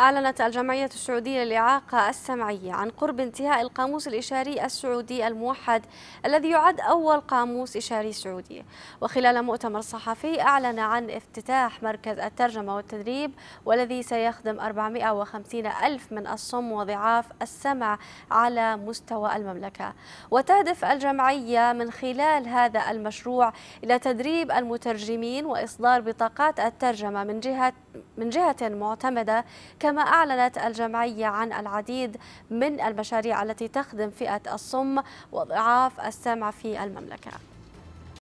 أعلنت الجمعية السعودية للإعاقة السمعية عن قرب انتهاء القاموس الإشاري السعودي الموحد الذي يعد أول قاموس إشاري سعودي وخلال مؤتمر صحفي أعلن عن افتتاح مركز الترجمة والتدريب والذي سيخدم 450 ألف من الصم وضعاف السمع على مستوى المملكة وتهدف الجمعية من خلال هذا المشروع إلى تدريب المترجمين وإصدار بطاقات الترجمة من جهة من جهة معتمدة كما أعلنت الجمعية عن العديد من المشاريع التي تخدم فئة الصم وضعاف السمع في المملكة